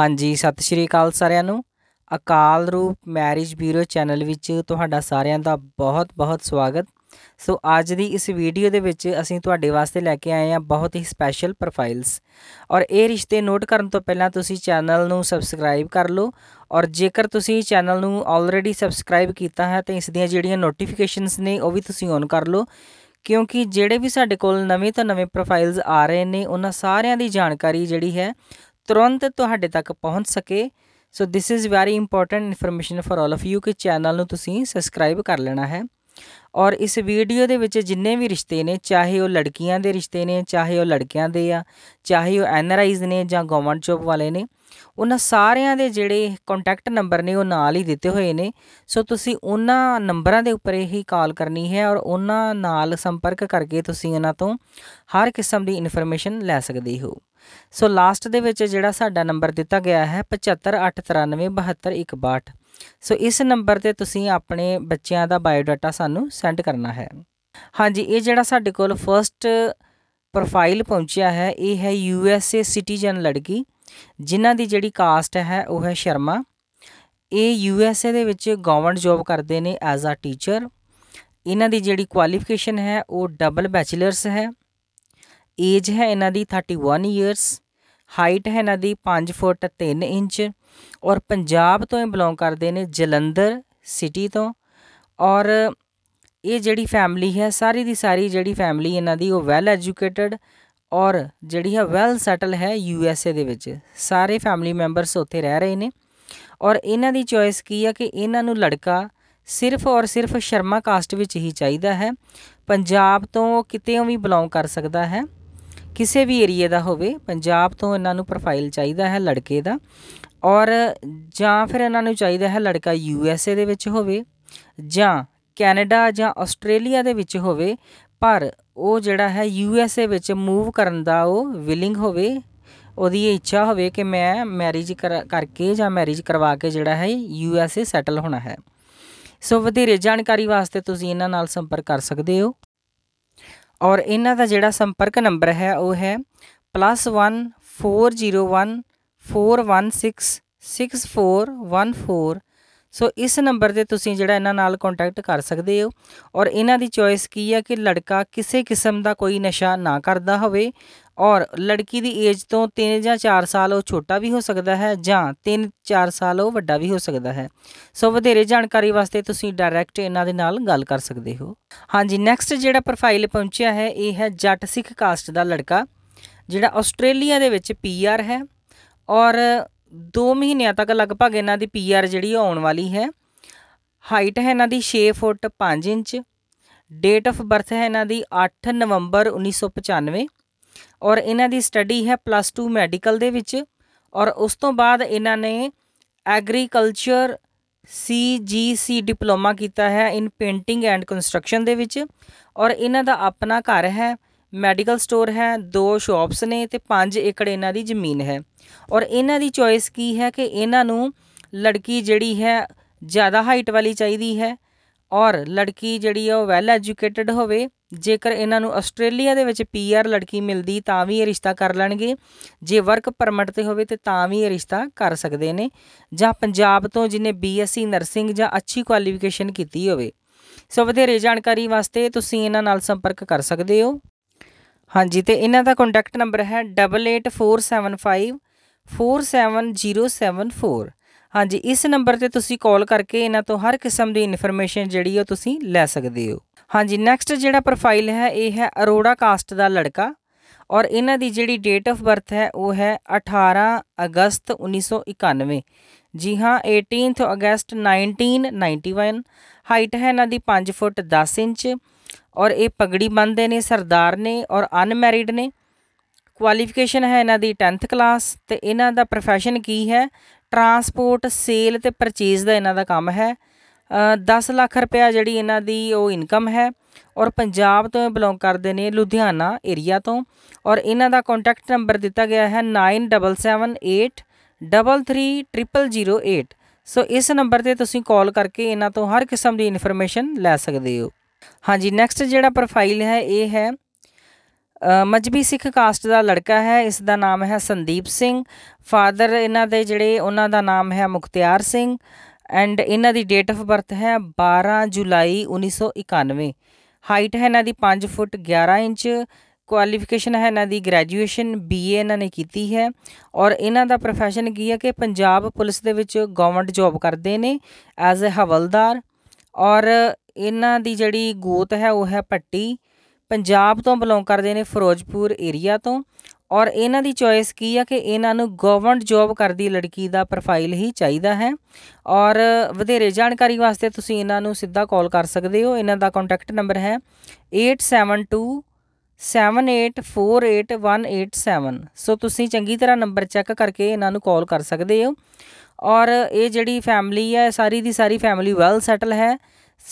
ਹਾਂਜੀ ਸਤਿ ਸ਼੍ਰੀ ਅਕਾਲ ਸਾਰਿਆਂ ਨੂੰ ਅਕਾਲ ਰੂਪ ਮੈਰਿਜ ਬਿਊਰੋ ਚੈਨਲ ਵਿੱਚ ਤੁਹਾਡਾ ਸਾਰਿਆਂ ਦਾ ਬਹੁਤ-ਬਹੁਤ ਸਵਾਗਤ ਸੋ ਅੱਜ ਦੀ ਇਸ ਵੀਡੀਓ ਦੇ ਵਿੱਚ ਅਸੀਂ ਤੁਹਾਡੇ ਵਾਸਤੇ ਲੈ ਕੇ ਆਏ ਹਾਂ ਬਹੁਤ ਹੀ ਸਪੈਸ਼ਲ ਪ੍ਰੋਫਾਈਲਸ ਔਰ ਇਹ ਰਿਸ਼ਤੇ ਨੋਟ ਕਰਨ ਤੋਂ ਪਹਿਲਾਂ ਤੁਸੀਂ ਚੈਨਲ ਨੂੰ ਸਬਸਕ੍ਰਾਈਬ ਕਰ ਲਓ ਔਰ ਜੇਕਰ ਤੁਸੀਂ ਚੈਨਲ ਨੂੰ ਆਲਰੇਡੀ ਸਬਸਕ੍ਰਾਈਬ ਕੀਤਾ ਹੈ ਤਾਂ ਇਸ ਦੀਆਂ ਜਿਹੜੀਆਂ ਨੋਟੀਫਿਕੇਸ਼ਨਸ ਨੇ ਉਹ ਵੀ ਤੁਸੀਂ ਔਨ ਕਰ ਲਓ ਕਿਉਂਕਿ ਜਿਹੜੇ ਵੀ ਸਾਡੇ ਕੋਲ ਨਵੇਂ ਤੋਂ ਨਵੇਂ ਪ੍ਰੋਫਾਈਲਸ ਆ ਰਹੇ ਨੇ ਉਹਨਾਂ ਸਾਰਿਆਂ ਦੀ ਜਾਣਕਾਰੀ ਜਿਹੜੀ ਹੈ ਤੁਰੰਤ ਤੁਹਾਡੇ ਤੱਕ ਪਹੁੰਚ ਸਕੇ so this is very important information for all of you ਕਿ ਚੈਨਲ ਨੂੰ ਤੁਸੀਂ ਸਬਸਕ੍ਰਾਈਬ ਕਰ ਲੈਣਾ ਹੈ ਔਰ ਇਸ ਵੀਡੀਓ ਦੇ ਵਿੱਚ ਜਿੰਨੇ ਵੀ ਰਿਸ਼ਤੇ ਨੇ ਚਾਹੇ ਉਹ ਲੜਕੀਆਂ ਦੇ ਰਿਸ਼ਤੇ ਨੇ ਚਾਹੇ ਉਹ ਲੜਕਿਆਂ ਦੇ ਆ ਚਾਹੇ ਉਹ ਐਨਆਰਆਈਜ਼ ਨੇ ਜਾਂ ਗਵਰਨਮੈਂਟ ਜੌਬ ਵਾਲੇ ਨੇ ਉਹਨਾਂ ਸਾਰਿਆਂ ਦੇ ਜਿਹੜੇ ਕੰਟੈਕਟ ਨੰਬਰ ਨੇ ਉਹ ਨਾਲ ਹੀ ਦਿੱਤੇ ਹੋਏ ਨੇ ਸੋ ਤੁਸੀਂ ਉਹਨਾਂ ਨੰਬਰਾਂ ਦੇ ਉੱਪਰ ਹੀ ਕਾਲ ਕਰਨੀ ਹੈ ਔਰ ਉਹਨਾਂ ਨਾਲ ਸੰਪਰਕ ਕਰਕੇ ਤੁਸੀਂ ਉਹਨਾਂ ਤੋਂ ਹਰ ਕਿਸਮ ਦੀ ਇਨਫੋਰਮੇਸ਼ਨ ਲੈ ਸਕਦੇ ਹੋ ਸੋ ਲਾਸਟ ਦੇ ਵਿੱਚ ਜਿਹੜਾ ਸਾਡਾ ਨੰਬਰ ਦਿੱਤਾ ਗਿਆ ਹੈ 7589372162 ਸੋ ਇਸ ਨੰਬਰ ਤੇ ਤੁਸੀਂ ਆਪਣੇ ਬੱਚਿਆਂ ਦਾ ਬਾਇਓਡਾਟਾ ਸਾਨੂੰ ਸੈਂਡ ਕਰਨਾ ਹੈ ਹਾਂਜੀ ਇਹ ਜਿਹੜਾ ਸਾਡੇ ਕੋਲ ਫਰਸਟ ਪ੍ਰੋਫਾਈਲ ਪਹੁੰਚਿਆ ਹੈ ਇਹ ਹੈ ਯੂ ਐਸ ਏ ਸਿਟੀਜ਼ਨ ਲੜਕੀ ਜਿਨ੍ਹਾਂ ਦੀ ਜਿਹੜੀ ਕਾਸਟ ਹੈ ਉਹ ਹੈ ਸ਼ਰਮਾ ਇਹ ਯੂ ਐਸ ਏ ਦੇ ਵਿੱਚ ਗਵਰਨਮੈਂਟ ਜੌਬ ਕਰਦੇ ਨੇ ਐਜ਼ ਅ ਟੀਚਰ ਇਹਨਾਂ ਦੀ ਜਿਹੜੀ ਕੁਆਲੀਫਿਕੇਸ਼ਨ ਹੈ ਉਹ ਡਬਲ ਬੈਚਲਰਸ ਹੈ ਏਜ ਹੈ ਇਹਨਾਂ ਦੀ 31 ਇਅਰਸ ਹਾਈਟ ਹੈ ਇਹਨਾਂ ਦੀ 5 ਫੁੱਟ 3 ਇੰਚ ਔਰ ਪੰਜਾਬ ਤੋਂ ਇਹ ਬਿਲੋਂਗ ਕਰਦੇ ਨੇ ਜਲੰਧਰ ਸਿਟੀ ਤੋਂ ਔਰ ਇਹ ਜਿਹੜੀ ਫੈਮਿਲੀ ਹੈ ਸਾਰੀ ਦੀ ਸਾਰੀ ਜਿਹੜੀ ਫੈਮਿਲੀ ਇਹਨਾਂ ਦੀ ਉਹ ਵੈਲ ਐਜੂਕੇਟਡ ਔਰ ਜਿਹੜੀ ਹੈ ਵੈਲ ਸੈਟਲ ਹੈ ਯੂ ਐਸ ਏ ਦੇ ਵਿੱਚ ਸਾਰੇ ਫੈਮਿਲੀ ਮੈਂਬਰਸ ਉੱਥੇ ਰਹਿ ਰਹੇ ਨੇ ਔਰ ਇਹਨਾਂ ਦੀ ਚੋਇਸ ਕੀ ਹੈ ਕਿ ਇਹਨਾਂ ਨੂੰ ਲੜਕਾ ਸਿਰਫ ਔਰ ਸਿਰਫ ਸ਼ਰਮਾ ਕਾਸਟ ਵਿੱਚ ਹੀ ਚਾਹੀਦਾ ਹੈ ਪੰਜਾਬ ਤੋਂ ਕਿਤੇ ਵੀ ਬਿਲੋਂਗ ਕਰ ਸਕਦਾ ਹੈ ਕਿਸੇ ਵੀ ਏਰੀਆ ਦਾ ਹੋਵੇ ਪੰਜਾਬ ਤੋਂ ਇਹਨਾਂ ਨੂੰ ਪ੍ਰੋਫਾਈਲ ਚਾਹੀਦਾ ਹੈ ਲੜਕੇ ਦਾ ਔਰ ਜਾਂ ਫਿਰ ਇਹਨਾਂ ਨੂੰ ਚਾਹੀਦਾ ਹੈ ਲੜਕਾ ਯੂ ਐਸ ਏ ਦੇ ਵਿੱਚ ਹੋਵੇ ਜਾਂ ਕੈਨੇਡਾ ਜਾਂ ਆਸਟ੍ਰੇਲੀਆ ਦੇ ਵਿੱਚ ਹੋਵੇ ਪਰ ਉਹ ਜਿਹੜਾ ਹੈ ਯੂ ਐਸ ਏ ਵਿੱਚ ਮੂਵ ਕਰਨ ਦਾ ਉਹ ਵਿਲਿੰਗ ਹੋਵੇ ਉਹਦੀ ਇੱਛਾ ਹੋਵੇ ਕਿ ਮੈਂ ਮੈਰਿਜ ਕਰਕੇ ਜਾਂ ਮੈਰਿਜ ਕਰਵਾ ਕੇ ਜਿਹੜਾ ਹੈ ਯੂ ਐਸ ਏ ਸੈਟਲ ਹੋਣਾ ਹੈ ਸੋ ਵਧੇਰੇ ਜਾਣਕਾਰੀ ਵਾਸਤੇ ਤੁਸੀਂ ਇਹਨਾਂ ਨਾਲ ਸੰਪਰਕ ਕਰ ਸਕਦੇ ਹੋ ਔਰ ਇਹਨਾਂ ਦਾ ਜਿਹੜਾ ਸੰਪਰਕ ਨੰਬਰ ਹੈ ਉਹ ਹੈ +14014166414 ਸੋ ਇਸ ਨੰਬਰ ਤੇ ਤੁਸੀਂ ਜਿਹੜਾ ਇਹਨਾਂ ਨਾਲ ਕੰਟੈਕਟ ਕਰ ਸਕਦੇ ਹੋ ਔਰ ਇਹਨਾਂ ਦੀ ਚੋਇਸ ਕੀ ਹੈ ਕਿ ਲੜਕਾ ਕਿਸੇ ਕਿਸਮ ਦਾ ਕੋਈ ਨਸ਼ਾ ਨਾ ਕਰਦਾ ਹੋਵੇ ਔਰ ਲੜਕੀ ਦੀ ਏਜ ਤੋਂ 3 ਜਾਂ 4 ਸਾਲ ਉਹ ਛੋਟਾ ਵੀ ਹੋ ਸਕਦਾ ਹੈ ਜਾਂ 3-4 ਸਾਲ ਉਹ ਵੱਡਾ ਵੀ ਹੋ ਸਕਦਾ ਹੈ ਸੋ ਵਧੇਰੇ ਜਾਣਕਾਰੀ ਵਾਸਤੇ ਤੁਸੀਂ ਡਾਇਰੈਕਟ ਇਹਨਾਂ ਦੇ ਨਾਲ ਗੱਲ ਕਰ ਸਕਦੇ ਹੋ ਹਾਂਜੀ ਨੈਕਸਟ ਜਿਹੜਾ ਪ੍ਰੋਫਾਈਲ ਪਹੁੰਚਿਆ ਹੈ ਇਹ ਹੈ ਜੱਟ ਸਿੱਖ ਕਾਸਟ ਦਾ ਲੜਕਾ ਜਿਹੜਾ ਆਸਟ੍ਰੇਲੀਆ ਦੇ ਵਿੱਚ ਪੀਆਰ ਹੈ ਔਰ 2 ਮਹੀਨਿਆਂ ਤੱਕ ਲਗਭਗ ਇਹਨਾਂ ਦੀ ਪੀਆਰ ਜਿਹੜੀ ਆਉਣ ਵਾਲੀ ਹੈ ਹਾਈਟ ਹੈ ਇਹਨਾਂ ਦੀ 6 foot 5 inch date of birth ਹੈ ਇਹਨਾਂ ਦੀ 8 ਨਵੰਬਰ 1995 ਔਰ ਇਹਨਾਂ ਦੀ ਸਟੱਡੀ ਹੈ ਪਲੱਸ 2 ਮੈਡੀਕਲ ਦੇ ਵਿੱਚ ਔਰ ਉਸ ਤੋਂ ਬਾਅਦ ਇਹਨਾਂ ਨੇ ਐਗਰੀਕਲਚਰ ਸੀਜੀਸੀ ਡਿਪਲੋਮਾ ਕੀਤਾ ਹੈ ਇਨ ਪੇਂਟਿੰਗ ਐਂਡ ਕੰਸਟਰਕਸ਼ਨ ਦੇ ਵਿੱਚ ਔਰ ਇਹਨਾਂ ਦਾ ਆਪਣਾ ਘਰ ਹੈ ਮੈਡੀਕਲ ਸਟੋਰ ਹੈ ਦੋ ਸ਼ਾਪਸ ਨੇ ਤੇ 5 ਏਕੜ ਇਹਨਾਂ ਦੀ ਜ਼ਮੀਨ ਹੈ ਔਰ ਇਹਨਾਂ ਦੀ ਚੋਇਸ ਕੀ ਹੈ ਕਿ ਇਹਨਾਂ ਨੂੰ ਲੜਕੀ ਜਿਹੜੀ ਹੈ ਜ਼ਿਆਦਾ ਹਾਈਟ ਵਾਲੀ ਚਾਹੀਦੀ ਹੈ ਔਰ ਲੜਕੀ ਜਿਹੜੀ ਹੈ ਉਹ ਵੈਲ ਐਜੂਕੇਟਿਡ ਹੋਵੇ ਜੇਕਰ ਇਹਨਾਂ ਨੂੰ ਆਸਟ੍ਰੇਲੀਆ ਦੇ ਵਿੱਚ ਪੀਆਰ ਲੜਕੀ ਮਿਲਦੀ ਤਾਂ ਵੀ ਇਹ ਰਿਸ਼ਤਾ ਕਰ ਲੈਣਗੇ ਜੇ ਵਰਕ ਪਰਮਿਟ ਤੇ ਹੋਵੇ ਤੇ ਤਾਂ ਵੀ ਇਹ ਰਿਸ਼ਤਾ ਕਰ ਸਕਦੇ ਨੇ ਜਾਂ ਪੰਜਾਬ ਤੋਂ ਜਿਨੇ ਬੀਐਸਸੀ ਨਰਸਿੰਗ ਜਾਂ ਅੱਛੀ ਕੁਆਲੀਫਿਕੇਸ਼ਨ ਕੀਤੀ ਹੋਵੇ ਸੋ ਵਧੇਰੇ ਜਾਣਕਾਰੀ ਵਾਸਤੇ ਤੁਸੀਂ ਇਹਨਾਂ ਨਾਲ ਸੰਪਰਕ ਕਰ ਸਕਦੇ ਹੋ ਹਾਂਜੀ ਤੇ ਇਹਨਾਂ ਦਾ ਕੰਟੈਕਟ ਨੰਬਰ ਹੈ 8847547074 ਹਾਂਜੀ ਇਸ ਨੰਬਰ ਤੇ ਤੁਸੀਂ ਕਾਲ ਕਰਕੇ ਇਹਨਾਂ ਤੋਂ ਹਰ ਕਿਸਮ ਦੀ ਇਨਫੋਰਮੇਸ਼ਨ ਜਿਹੜੀ ਉਹ ਤੁਸੀਂ ਲੈ ਸਕਦੇ ਹੋ ਹਾਂਜੀ ਨੈਕਸਟ ਜਿਹੜਾ ਪ੍ਰੋਫਾਈਲ ਹੈ ਇਹ ਹੈ ਅਰੋੜਾ ਕਾਸਟ ਦਾ ਲੜਕਾ ਔਰ ਇਹਨਾਂ ਦੀ ਜਿਹੜੀ ਡੇਟ ਆਫ ਬਰਥ ਹੈ ਉਹ ਹੈ 18 ਅਗਸਤ 1991 ਜੀ ਹਾਂ 18th ਅਗਸਤ 1991 ਹਾਈਟ ਹੈ ਇਹਨਾਂ ਦੀ 5 ਫੁੱਟ 10 ਇੰਚ ਔਰ ਇਹ ਪਗੜੀ ਬੰਨਦੇ ਨੇ ਸਰਦਾਰ ਨੇ ਔਰ ਅਨਮੈਰਿਡ ਨੇ ਕੁਆਲੀਫਿਕੇਸ਼ਨ ਹੈ ਇਹਨਾਂ ਦੀ 10th ਕਲਾਸ ਤੇ ਇਹਨਾਂ ਦਾ profession ਕੀ ਹੈ ਟਰਾਂਸਪੋਰਟ ਸੇਲ ਤੇ ਪਰਚੇਜ਼ ਦਾ ਇਹਨਾਂ ਦਾ ਕੰਮ ਹੈ 10 ਲੱਖ ਰੁਪਏ ਜਿਹੜੀ ਇਹਨਾਂ ਦੀ ਉਹ ਇਨਕਮ ਹੈ ਔਰ ਪੰਜਾਬ ਤੋਂ ਇਹ ਬਿਲੋਂਗ ਕਰਦੇ ਨੇ ਲੁਧਿਆਣਾ ਏਰੀਆ ਤੋਂ ਔਰ ਇਹਨਾਂ ਦਾ ਕੰਟੈਕਟ ਨੰਬਰ ਦਿੱਤਾ ਗਿਆ ਹੈ 9778333008 ਸੋ ਇਸ ਨੰਬਰ ਤੇ ਤੁਸੀਂ ਕਾਲ ਕਰਕੇ ਇਹਨਾਂ ਤੋਂ ਹਰ ਕਿਸਮ ਦੀ ਇਨਫੋਰਮੇਸ਼ਨ ਲੈ ਸਕਦੇ ਹੋ ਹਾਂਜੀ ਨੈਕਸਟ ਜਿਹੜਾ ਪ੍ਰੋਫਾਈਲ ਹੈ ਇਹ ਹੈ ਮਜਬੀ ਸਿੱਖ ਕਾਸਟ ਦਾ ਲੜਕਾ ਹੈ ਇਸ ਦਾ ਨਾਮ ਹੈ ਸੰਦੀਪ ਸਿੰਘ ਫਾਦਰ ਇਹਨਾਂ ਦੇ ਜਿਹੜੇ ਉਹਨਾਂ ਦਾ ਨਾਮ ਹੈ ਮੁਖਤਿਆਰ ਸਿੰਘ ਐਂਡ ਇਹਨਾਂ ਦੀ ਡੇਟ ਆਫ ਬਰਥ ਹੈ 12 ਜੁਲਾਈ 1991 ਹਾਈਟ ਹੈ ਇਹਨਾਂ ਦੀ 5 ਫੁੱਟ 11 ਇੰਚ ਕੁਆਲੀਫਿਕੇਸ਼ਨ ਹੈ ਇਹਨਾਂ ਦੀ ਗ੍ਰੈਜੂਏਸ਼ਨ ਬੀਏ ਇਹਨਾਂ ਨੇ ਕੀਤੀ ਹੈ ਔਰ ਇਹਨਾਂ ਦਾ profession ਕੀ ਹੈ ਕਿ ਪੰਜਾਬ ਪੁਲਿਸ ਦੇ ਵਿੱਚ ਗਵਰਨਮੈਂਟ ਜੌਬ ਕਰਦੇ ਨੇ ਐਜ਼ ਅ ਹਵਲਦਾਰ ਔਰ ਇਹਨਾਂ ਦੀ ਜਿਹੜੀ ਗੋਤ ਹੈ ਉਹ ਹੈ ਪੱਟੀ ਪੰਜਾਬ ਤੋਂ ਬਿਲੋਂਗ ਕਰਦੇ ਨੇ ਫਿਰੋਜ਼ਪੁਰ ਏਰੀਆ ਤੋਂ ਔਰ ਇਹਨਾਂ ਦੀ ਚੋਇਸ ਕੀ ਆ ਕਿ ਇਹਨਾਂ ਨੂੰ ਗਵਰਨਮੈਂਟ ਜੌਬ ਕਰਦੀ ਲੜਕੀ ਦਾ ਪ੍ਰੋਫਾਈਲ ਹੀ ਚਾਹੀਦਾ ਹੈ ਔਰ ਵਧੇਰੇ ਜਾਣਕਾਰੀ ਵਾਸਤੇ ਤੁਸੀਂ ਇਹਨਾਂ ਨੂੰ ਸਿੱਧਾ ਕਾਲ ਕਰ ਸਕਦੇ ਹੋ ਇਹਨਾਂ ਦਾ ਕੰਟੈਕਟ ਨੰਬਰ ਹੈ 8727848187 ਸੋ ਤੁਸੀਂ ਚੰਗੀ ਤਰ੍ਹਾਂ ਨੰਬਰ ਚੈੱਕ ਕਰਕੇ ਇਹਨਾਂ ਨੂੰ ਕਾਲ ਕਰ ਸਕਦੇ ਹੋ ਔਰ ਇਹ ਜਿਹੜੀ ਫੈਮਿਲੀ ਹੈ ਸਾਰੀ ਦੀ ਸਾਰੀ ਫੈਮਿਲੀ ਵੈਲ ਸੈਟਲ ਹੈ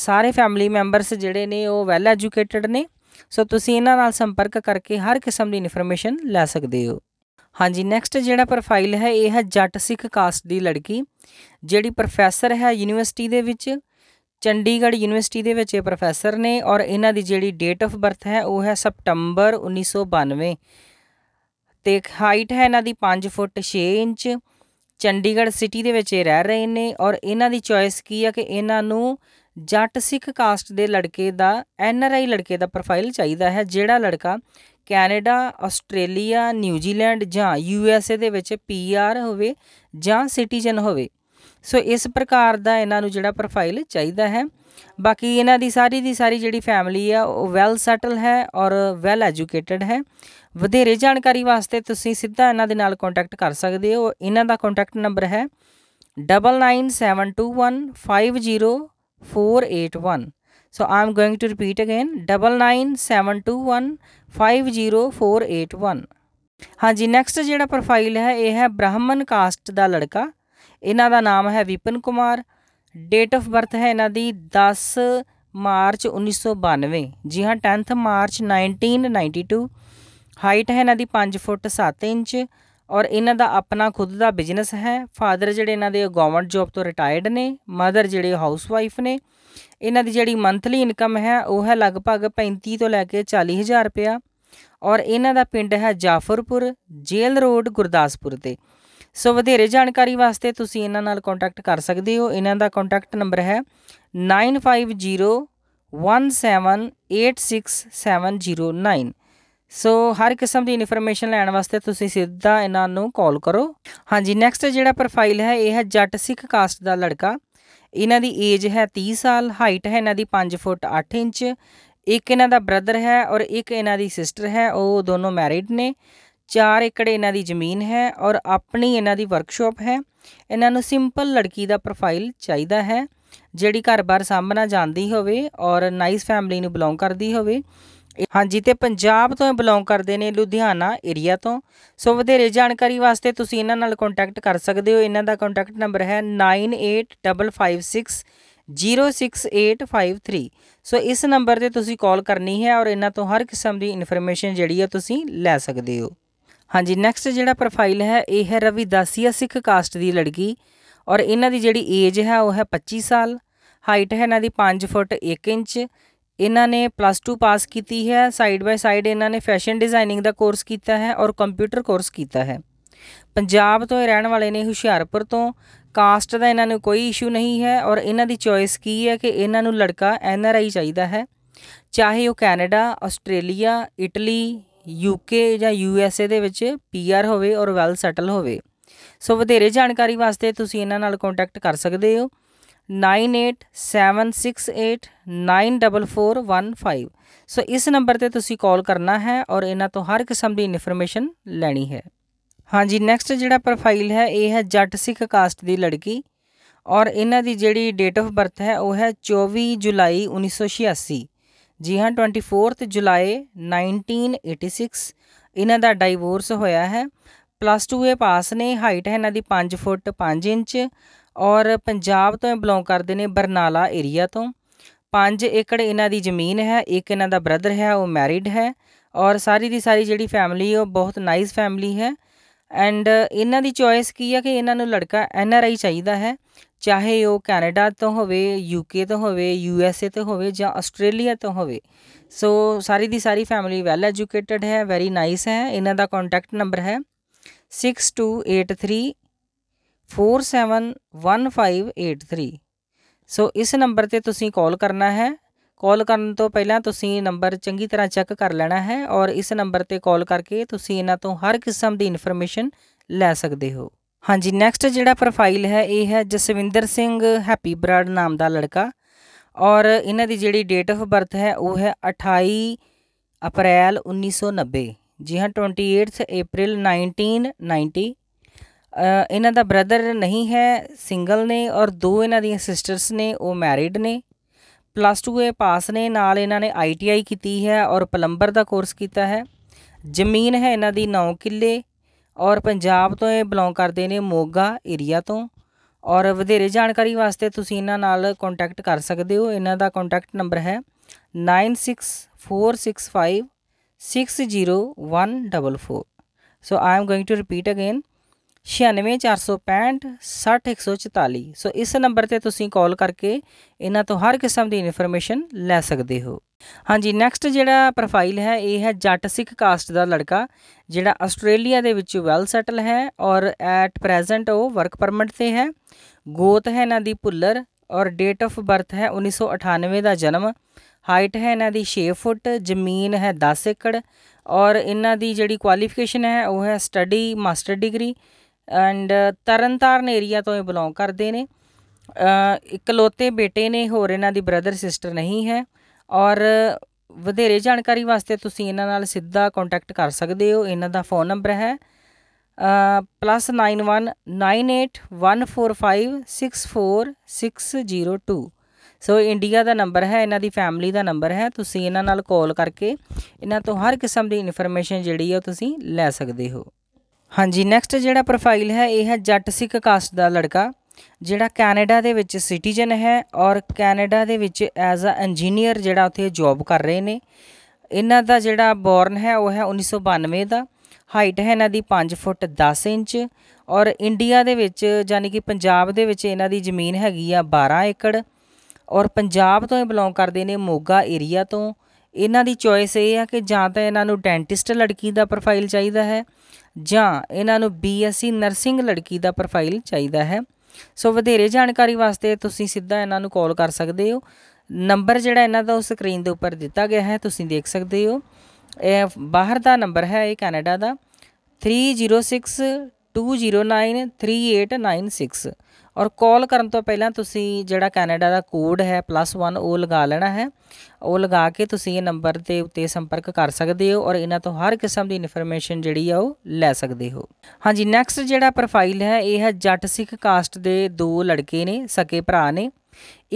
ਸਾਰੇ ਫੈਮਿਲੀ ਮੈਂਬਰਸ ਜਿਹੜੇ ਨੇ ਉਹ ਵੈਲ ਐਜੂਕੇਟਿਡ ਨੇ ਸੋ ਤੁਸੀਂ ਇਹਨਾਂ ਨਾਲ ਸੰਪਰਕ ਕਰਕੇ ਹਰ ਕਿਸਮ ਦੀ ਇਨਫੋਰਮੇਸ਼ਨ ਲੈ ਸਕਦੇ ਹੋ ਹਾਂਜੀ ਨੈਕਸਟ ਜਿਹੜਾ ਪ੍ਰੋਫਾਈਲ ਹੈ ਇਹ ਹੈ ਜੱਟ ਸਿੱਖ ਕਾਸਟ ਦੀ ਲੜਕੀ ਜਿਹੜੀ ਪ੍ਰੋਫੈਸਰ ਹੈ ਯੂਨੀਵਰਸਿਟੀ ਦੇ ਵਿੱਚ ਚੰਡੀਗੜ੍ਹ ਯੂਨੀਵਰਸਿਟੀ ਦੇ ਵਿੱਚ ਇਹ ਪ੍ਰੋਫੈਸਰ ਨੇ ਔਰ ਇਹਨਾਂ ਦੀ ਜਿਹੜੀ ਡੇਟ ਆਫ ਬਰਥ ਹੈ ਉਹ ਹੈ ਸਪਟੰਬਰ 1992 ਤੇ ਹਾਈਟ ਹੈ ਇਹਨਾਂ ਦੀ 5 ਫੁੱਟ 6 ਇੰਚ ਚੰਡੀਗੜ੍ਹ ਸਿਟੀ ਦੇ ਵਿੱਚ ਇਹ ਰਹਿ ਰਹੇ ਨੇ ਔਰ ਇਹਨਾਂ ਦੀ ਚੋਇਸ ਕੀ ਹੈ ਕਿ ਇਹਨਾਂ ਨੂੰ ਜੱਟ ਸਿੱਖ ਕਾਸਟ ਦੇ ਲੜਕੇ ਦਾ ਐਨਆਰਆਈ ਲੜਕੇ ਦਾ ਪ੍ਰੋਫਾਈਲ ਚਾਹੀਦਾ ਹੈ ਜਿਹੜਾ ਲੜਕਾ ਕੈਨੇਡਾ ਆਸਟ੍ਰੇਲੀਆ ਨਿਊਜ਼ੀਲੈਂਡ ਜਾਂ ਯੂਐਸਏ ਦੇ ਵਿੱਚ ਪੀਆਰ ਹੋਵੇ ਜਾਂ ਸਿਟੀਜ਼ਨ ਹੋਵੇ ਸੋ ਇਸ ਪ੍ਰਕਾਰ ਦਾ ਇਹਨਾਂ ਨੂੰ ਜਿਹੜਾ ਪ੍ਰੋਫਾਈਲ ਚਾਹੀਦਾ ਹੈ ਬਾਕੀ ਇਹਨਾਂ ਦੀ ਸਾਰੀ ਦੀ ਸਾਰੀ ਜਿਹੜੀ ਫੈਮਿਲੀ ਆ ਉਹ ਵੈਲ ਸੈਟਲ ਹੈ ਔਰ ਵੈਲ ਐਜੂਕੇਟਿਡ ਹੈ ਵਧੇਰੇ ਜਾਣਕਾਰੀ ਵਾਸਤੇ ਤੁਸੀਂ ਸਿੱਧਾ ਇਹਨਾਂ ਦੇ ਨਾਲ ਕੰਟੈਕਟ ਕਰ ਸਕਦੇ ਹੋ ਇਹਨਾਂ ਦਾ ਕੰਟੈਕਟ ਨੰਬਰ ਹੈ 9972150 481 so i am going to repeat again 9972150481 ਹਾਂਜੀ ਨੈਕਸਟ ਜਿਹੜਾ ਪ੍ਰੋਫਾਈਲ ਹੈ ਇਹ ਹੈ ਬ੍ਰਾਹਮਣ ਕਾਸਟ ਦਾ ਲੜਕਾ ਇਹਨਾਂ ਦਾ ਨਾਮ ਹੈ Vipan Kumar date of birth ਹੈ ਇਹਨਾਂ ਦੀ 10 ਮਾਰਚ 1992 ਜੀ ਹਾਂ 10th ਮਾਰਚ 1992 ਹਾਈਟ ਹੈ ਇਹਨਾਂ ਦੀ 5 ਫੁੱਟ 7 ਇੰਚ ਔਰ ਇਹਨਾਂ ਦਾ ਆਪਣਾ ਖੁਦ ਦਾ ਬਿਜ਼ਨਸ ਹੈ ਫਾਦਰ ਜਿਹੜੇ ਇਹਨਾਂ ਦੇ ਗਵਰਨਮੈਂਟ ਜੌਬ ਤੋਂ ਰਿਟਾਇਰਡ ਨੇ ਮਦਰ ਜਿਹੜੇ ਹਾਊਸਵਾਈਫ ਨੇ ਇਹਨਾਂ ਦੀ ਜਿਹੜੀ ਮੰਥਲੀ ਇਨਕਮ ਹੈ ਉਹ ਹੈ ਲਗਭਗ 35 ਤੋਂ ਲੈ ਕੇ 40000 ਰੁਪਿਆ ਔਰ ਇਹਨਾਂ ਦਾ ਪਿੰਡ ਹੈ ਜਾਫਰਪੁਰ ਜੇਲ ਰੋਡ ਗੁਰਦਾਸਪੁਰ ਤੇ ਸੋ ਵਧੇਰੇ ਜਾਣਕਾਰੀ ਵਾਸਤੇ ਤੁਸੀਂ ਇਹਨਾਂ ਨਾਲ ਕੰਟੈਕਟ ਕਰ ਸਕਦੇ ਹੋ ਇਹਨਾਂ ਦਾ ਕੰਟੈਕਟ ਨੰਬਰ ਹੈ 9501786709 ਸੋ ਹਰ ਕਿਸਮ ਦੀ ਇਨਫੋਰਮੇਸ਼ਨ ਲੈਣ ਵਾਸਤੇ ਤੁਸੀਂ ਸਿੱਧਾ ਇਹਨਾਂ ਨੂੰ ਕਾਲ ਕਰੋ ਹਾਂਜੀ ਨੈਕਸਟ ਜਿਹੜਾ ਪ੍ਰੋਫਾਈਲ ਹੈ ਇਹ ਹੈ ਜੱਟ ਸਿੱਖ ਕਾਸਟ ਦਾ ਲੜਕਾ ਇਹਨਾਂ ਦੀ ਏਜ ਹੈ 30 ਸਾਲ ਹਾਈਟ ਹੈ ਇਹਨਾਂ ਦੀ 5 ਫੁੱਟ 8 ਇੰਚ ਇੱਕ ਇਹਨਾਂ ਦਾ ਬ੍ਰਦਰ ਹੈ ਔਰ ਇੱਕ ਇਹਨਾਂ ਦੀ ਸਿਸਟਰ ਹੈ ਉਹ ਦੋਨੋਂ ਮੈਰਿਡ ਨੇ 4 ਏਕੜ ਇਹਨਾਂ ਦੀ ਜ਼ਮੀਨ ਹੈ ਔਰ ਆਪਣੀ ਇਹਨਾਂ ਦੀ ਵਰਕਸ਼ਾਪ ਹੈ ਇਹਨਾਂ ਨੂੰ ਸਿੰਪਲ ਲੜਕੀ ਦਾ ਪ੍ਰੋਫਾਈਲ ਚਾਹੀਦਾ ਹੈ ਜਿਹੜੀ ਘਰ-ਬਾਰ ਸਾਂਭਣਾ ਜਾਣਦੀ ਹੋਵੇ ਔਰ ਨਾਈਸ ਫੈਮਿਲੀ ਨੂੰ ਬਿਲੋਂਗ ਕਰਦੀ ਹੋਵੇ ਹਾਂਜੀ ਤੇ ਪੰਜਾਬ ਤੋਂ ਬਿਲੋਂਗ ਕਰਦੇ ਨੇ ਲੁਧਿਆਣਾ ਏਰੀਆ ਤੋਂ ਸੋ ਵਧੇਰੇ ਜਾਣਕਾਰੀ ਵਾਸਤੇ ਤੁਸੀਂ ਇਹਨਾਂ ਨਾਲ ਕੰਟੈਕਟ ਕਰ ਸਕਦੇ ਹੋ ਇਹਨਾਂ ਦਾ ਕੰਟੈਕਟ ਨੰਬਰ ਹੈ 9855606853 ਸੋ ਇਸ ਨੰਬਰ ਤੇ ਤੁਸੀਂ ਕਾਲ ਕਰਨੀ ਹੈ ਔਰ ਇਹਨਾਂ ਤੋਂ ਹਰ ਕਿਸਮ ਦੀ ਇਨਫੋਰਮੇਸ਼ਨ ਜਿਹੜੀ ਹੈ ਤੁਸੀਂ ਲੈ ਸਕਦੇ ਹੋ ਹਾਂਜੀ ਨੈਕਸਟ ਜਿਹੜਾ ਪ੍ਰੋਫਾਈਲ ਹੈ ਇਹ ਹੈ ਰਵੀ ਦਾਸੀਆ ਸਿੱਖ ਕਾਸਟ ਦੀ ਲੜਕੀ ਔਰ ਇਹਨਾਂ ਦੀ ਜਿਹੜੀ ਏਜ ਹੈ ਉਹ ਹੈ 25 ਸਾਲ ਹਾਈਟ ਹੈ ਇਹਨਾਂ ਦੀ 5 ਫੁੱਟ 1 ਇੰਚ ਇਹਨਾਂ ਨੇ ਪਲੱਸ 2 ਪਾਸ ਕੀਤੀ ਹੈ ਸਾਈਡ ਬਾਈ ਸਾਈਡ ਇਹਨਾਂ ਨੇ ਫੈਸ਼ਨ ਡਿਜ਼ਾਈਨਿੰਗ ਦਾ ਕੋਰਸ ਕੀਤਾ ਹੈ ਔਰ ਕੰਪਿਊਟਰ ਕੋਰਸ ਕੀਤਾ ਹੈ ਪੰਜਾਬ ਤੋਂ ਇਹ ਰਹਿਣ ਵਾਲੇ ਨੇ ਹੁਸ਼ਿਆਰਪੁਰ ਤੋਂ ਕਾਸਟ ਦਾ ਇਹਨਾਂ ਨੂੰ ਕੋਈ ਇਸ਼ੂ ਨਹੀਂ ਹੈ ਔਰ ਇਹਨਾਂ ਦੀ ਚੋਇਸ ਕੀ ਹੈ ਕਿ ਇਹਨਾਂ ਨੂੰ ਲੜਕਾ ਐਨ ਆਰ ਆਈ ਚਾਹੀਦਾ ਹੈ ਚਾਹੇ ਉਹ ਕੈਨੇਡਾ ਆਸਟ੍ਰੇਲੀਆ ਇਟਲੀ ਯੂਕੇ ਜਾਂ ਯੂ ਐਸ ਏ ਦੇ ਵਿੱਚ ਪੀ ਆਰ ਹੋਵੇ ਔਰ ਵੈਲ ਸੈਟਲ ਹੋਵੇ ਸੋ ਵਧੇਰੇ ਜਾਣਕਾਰੀ ਵਾਸਤੇ ਤੁਸੀਂ ਇਹਨਾਂ ਨਾਲ ਕੰਟੈਕਟ ਕਰ ਸਕਦੇ ਹੋ 9876894415 ਸੋ ਇਸ ਨੰਬਰ ਤੇ ਤੁਸੀਂ ਕਾਲ ਕਰਨਾ ਹੈ ਔਰ ਇਹਨਾਂ ਤੋਂ ਹਰ ਕਿਸਮ ਦੀ ਇਨਫੋਰਮੇਸ਼ਨ ਲੈਣੀ ਹੈ ਹਾਂਜੀ ਨੈਕਸਟ ਜਿਹੜਾ ਪ੍ਰੋਫਾਈਲ ਹੈ ਇਹ ਹੈ ਜੱਟ ਸਿੱਖ ਕਾਸਟ ਦੀ ਲੜਕੀ ਔਰ ਇਹਨਾਂ ਦੀ ਜਿਹੜੀ ਡੇਟ ਆਫ ਬਰਥ ਹੈ ਉਹ ਹੈ 24 ਜੁਲਾਈ 1986 ਜੀ ਹਾਂ 24th ਜੁਲਾਈ 1986 ਇਹਨਾਂ ਦਾ ਡਾਈਵੋਰਸ ਹੋਇਆ ਹੈ ਪਲੱਸ 2 ਇਹ ਪਾਸ ਨੇ ਹਾਈਟ ਹੈ ਇਹਨਾਂ ਦੀ 5 ਫੁੱਟ 5 ਇੰਚ ਔਰ ਪੰਜਾਬ ਤੋਂ ਇਹ ਬਿਲੋਂਗ ਕਰਦੇ ਨੇ ਬਰਨਾਲਾ ਏਰੀਆ ਤੋਂ 5 ਏਕੜ ਇਹਨਾਂ ਦੀ ਜ਼ਮੀਨ ਹੈ ਇੱਕ ਇਹਨਾਂ ਦਾ ਬ੍ਰਦਰ ਹੈ ਉਹ ਮੈਰਿਡ ਹੈ ਔਰ ਸਾਰੀ ਦੀ ਸਾਰੀ ਜਿਹੜੀ ਫੈਮਿਲੀ ਉਹ ਬਹੁਤ ਨਾਈਸ ਫੈਮਿਲੀ ਹੈ ਐਂਡ ਇਹਨਾਂ ਦੀ ਚੋਇਸ ਕੀ ਹੈ ਕਿ ਇਹਨਾਂ ਨੂੰ ਲੜਕਾ ਐਨ ਆਰ ਆਈ ਚਾਹੀਦਾ ਹੈ ਚਾਹੇ ਉਹ ਕੈਨੇਡਾ ਤੋਂ ਹੋਵੇ ਯੂਕੇ ਤੋਂ ਹੋਵੇ ਯੂ ਐਸ ਏ ਤੋਂ ਹੋਵੇ ਜਾਂ ਆਸਟ੍ਰੇਲੀਆ ਤੋਂ ਹੋਵੇ ਸੋ ਸਾਰੀ ਦੀ ਸਾਰੀ ਫੈਮਿਲੀ ਵੈਲ ਐਜੂਕੇਟਿਡ ਹੈ ਵੈਰੀ ਨਾਈਸ ਹੈ ਇਹਨਾਂ ਦਾ ਕੰਟੈਕਟ ਨੰਬਰ ਹੈ 6283 471583 ਸੋ ਇਸ ਨੰਬਰ ਤੇ ਤੁਸੀਂ ਕਾਲ ਕਰਨਾ ਹੈ ਕਾਲ ਕਰਨ ਤੋਂ ਪਹਿਲਾਂ ਤੁਸੀਂ ਨੰਬਰ ਚੰਗੀ ਤਰ੍ਹਾਂ ਚੈੱਕ ਕਰ ਲੈਣਾ ਹੈ ਔਰ ਇਸ ਨੰਬਰ ਤੇ ਕਾਲ ਕਰਕੇ ਤੁਸੀਂ ਇਹਨਾਂ ਤੋਂ ਹਰ ਕਿਸਮ ਦੀ ਇਨਫੋਰਮੇਸ਼ਨ ਲੈ ਸਕਦੇ ਹੋ ਹਾਂਜੀ ਨੈਕਸਟ ਜਿਹੜਾ ਪ੍ਰੋਫਾਈਲ ਹੈ ਇਹ ਹੈ ਜਸਵਿੰਦਰ ਸਿੰਘ ਹੈਪੀ ਬਰਾਡ ਨਾਮ ਦਾ ਲੜਕਾ ਔਰ ਇਹਨਾਂ ਦੀ ਜਿਹੜੀ ਡੇਟ ਆਫ ਬਰਥ ਹੈ ਉਹ ਹੈ 28 ਅਪ੍ਰੈਲ 1990 ਜੀ ਹਾਂ 28th ਅਪ੍ਰੈਲ 1990 ਇਹਨਾਂ ਦਾ ਬ੍ਰਦਰ ਨਹੀਂ ਹੈ ਸਿੰਗਲ ਨੇ ਔਰ ਦੋ ਇਹਨਾਂ ਦੀਆਂ ਸਿਸਟਰਸ ਨੇ ਉਹ ਮੈਰਿਡ ਨੇ ਪਲੱਸ 2 ਇਹ ਪਾਸ ਨੇ ਨਾਲ ਇਹਨਾਂ ਨੇ ਆਈਟੀਆਈ ਕੀਤੀ ਹੈ ਔਰ ਪਲੰਬਰ ਦਾ ਕੋਰਸ ਕੀਤਾ ਹੈ ਜ਼ਮੀਨ ਹੈ ਇਹਨਾਂ ਦੀ 9 ਕਿੱਲੇ ਔਰ ਪੰਜਾਬ ਤੋਂ ਇਹ ਬਿਲੋਂਗ ਕਰਦੇ ਨੇ ਮੋਗਾ ਏਰੀਆ ਤੋਂ ਔਰ ਵਧੇਰੇ ਜਾਣਕਾਰੀ ਵਾਸਤੇ ਤੁਸੀਂ ਇਹਨਾਂ ਨਾਲ ਕੰਟੈਕਟ ਕਰ ਸਕਦੇ ਹੋ ਇਹਨਾਂ ਦਾ ਕੰਟੈਕਟ ਨੰਬਰ ਹੈ 9646560144 ਸੋ so i am going to repeat again 9646561144 ਸੋ ਇਸ ਨੰਬਰ ਤੇ ਤੁਸੀਂ ਕਾਲ ਕਰਕੇ ਇਹਨਾਂ ਤੋਂ ਹਰ ਕਿਸਮ ਦੀ ਇਨਫੋਰਮੇਸ਼ਨ ਲੈ ਸਕਦੇ ਹੋ ਹਾਂਜੀ ਨੈਕਸਟ ਜਿਹੜਾ ਪ੍ਰੋਫਾਈਲ ਹੈ ਇਹ ਹੈ ਜੱਟ ਸਿੱਖ ਕਾਸਟ ਦਾ ਲੜਕਾ ਜਿਹੜਾ ਆਸਟ੍ਰੇਲੀਆ ਦੇ ਵਿੱਚ ਵੈਲ ਸੈਟਲ ਹੈ ਔਰ ਐਟ ਪ੍ਰੈਜ਼ੈਂਟ ਉਹ ਵਰਕ ਪਰਮਿਟ ਤੇ ਹੈ ਗੋਤ ਹੈ ਇਹਨਾਂ ਦੀ ਪੁੱਲਰ ਔਰ ਡੇਟ ਆਫ ਬਰਥ ਹੈ 1998 ਦਾ ਜਨਮ ਹਾਈਟ ਹੈ ਇਹਨਾਂ ਦੀ 6 ਫੁੱਟ ਜ਼ਮੀਨ ਹੈ 10 ਏਕੜ ਔਰ ਇਹਨਾਂ ਦੀ ਜਿਹੜੀ ਕੁਆਲੀਫਿਕੇਸ਼ਨ ਹੈ ਉਹ ਹੈ study master degree and Tarn Taran area ਤੋਂ ਇਹ ਬਿਲੋਂਗ ਕਰਦੇ ਨੇ uh, ਇਕਲੋਤੇ ਬੇਟੇ ਨੇ ਹੋਰ ਇਹਨਾਂ ਦੀ ਬ੍ਰਦਰ ਸਿਸਟਰ ਨਹੀਂ ਹੈ ਔਰ uh, ਵਧੇਰੇ ਜਾਣਕਾਰੀ ਵਾਸਤੇ ਤੁਸੀਂ ਇਹਨਾਂ ਨਾਲ ਸਿੱਧਾ ਕੰਟੈਕਟ ਕਰ ਸਕਦੇ ਹੋ ਇਹਨਾਂ ਦਾ ਫੋਨ ਨੰਬਰ ਹੈ +919814564602 ਸੋ ਇੰਡੀਆ ਦਾ ਨੰਬਰ ਹੈ ਇਹਨਾਂ ਦੀ ਫੈਮਿਲੀ ਦਾ ਨੰਬਰ ਹੈ ਤੁਸੀਂ ਇਹਨਾਂ ਨਾਲ ਕਾਲ ਕਰਕੇ ਇਹਨਾਂ ਤੋਂ ਹਰ ਕਿਸਮ ਦੀ ਇਨਫੋਰਮੇਸ਼ਨ ਜਿਹੜੀ ਹੈ ਤੁਸੀਂ ਲੈ ਸਕਦੇ ਹੋ ਹਾਂਜੀ ਨੈਕਸਟ ਜਿਹੜਾ ਪ੍ਰੋਫਾਈਲ ਹੈ ਇਹ ਹੈ ਜੱਟ ਸਿੱਖ ਕਾਸਟ ਦਾ ਲੜਕਾ ਜਿਹੜਾ ਕੈਨੇਡਾ ਦੇ ਵਿੱਚ ਸਿਟੀਜ਼ਨ ਹੈ ਔਰ ਕੈਨੇਡਾ ਦੇ ਵਿੱਚ ਐਜ਼ ਅ ਇੰਜੀਨੀਅਰ ਜਿਹੜਾ ਉੱਥੇ ਜੌਬ ਕਰ ਰਹੇ ਨੇ ਇਹਨਾਂ ਦਾ ਜਿਹੜਾ ਬੌਰਨ ਹੈ ਉਹ ਹੈ 1992 ਦਾ ਹਾਈਟ ਹੈ ਇਹਨਾਂ ਦੀ 5 ਫੁੱਟ 10 ਇੰਚ ਔਰ ਇੰਡੀਆ ਦੇ ਵਿੱਚ ਯਾਨੀ ਕਿ ਪੰਜਾਬ ਦੇ ਵਿੱਚ ਇਹਨਾਂ ਦੀ ਜ਼ਮੀਨ ਹੈਗੀ ਆ 12 ਏਕੜ ਔਰ ਪੰਜਾਬ ਤੋਂ ਹੀ ਬਿਲੋਂਗ ਕਰਦੇ ਨੇ ਮੋਗਾ ਏਰੀਆ ਤੋਂ ਇਹਨਾਂ ਦੀ ਚੋਇਸ ਇਹ ਆ ਕਿ ਜਾਂ ਤਾਂ ਇਹਨਾਂ ਨੂੰ ਡੈਂਟਿਸਟ ਲੜਕੀ ਦਾ ਪ੍ਰੋਫਾਈਲ ਚਾਹੀਦਾ ਹੈ ਜਾਂ ਇਹਨਾਂ ਨੂੰ ਬੀਐਸਸੀ ਨਰਸਿੰਗ ਲੜਕੀ ਦਾ ਪ੍ਰੋਫਾਈਲ ਚਾਹੀਦਾ ਹੈ ਸੋ ਵਧੇਰੇ ਜਾਣਕਾਰੀ ਵਾਸਤੇ ਤੁਸੀਂ ਸਿੱਧਾ ਇਹਨਾਂ ਨੂੰ ਕਾਲ ਕਰ ਸਕਦੇ ਹੋ ਨੰਬਰ ਜਿਹੜਾ ਇਹਨਾਂ ਦਾ ਉਹ ਸਕਰੀਨ ਦੇ ਉੱਪਰ ਦਿੱਤਾ ਗਿਆ ਹੈ ਤੁਸੀਂ ਦੇਖ ਸਕਦੇ ਹੋ ਇਹ ਬਾਹਰ ਦਾ ਨੰਬਰ ਹੈ ਇਹ ਕੈਨੇਡਾ ਦਾ 3062093896 ਔਰ ਕਾਲ ਕਰਨ ਤੋਂ ਪਹਿਲਾਂ ਤੁਸੀਂ ਜਿਹੜਾ ਕੈਨੇਡਾ ਦਾ ਕੋਡ ਹੈ +1 ਉਹ ਲਗਾ ਲੈਣਾ ਹੈ ਉਹ ਲਗਾ ਕੇ ਤੁਸੀਂ ਇਹ ਨੰਬਰ ਤੇ ਉੱਤੇ ਸੰਪਰਕ ਕਰ ਸਕਦੇ ਹੋ ਔਰ ਇਹਨਾਂ ਤੋਂ ਹਰ ਕਿਸਮ ਦੀ ਇਨਫੋਰਮੇਸ਼ਨ ਜਿਹੜੀ ਆ ਉਹ ਲੈ ਸਕਦੇ ਹੋ ਹਾਂਜੀ ਨੈਕਸਟ ਜਿਹੜਾ ਪ੍ਰੋਫਾਈਲ ਹੈ ਇਹ ਹੈ ਜੱਟ ਸਿੱਖ ਕਾਸਟ ਦੇ ਦੋ ਲੜਕੇ ਨੇ ਸਕੇ ਭਰਾ ਨੇ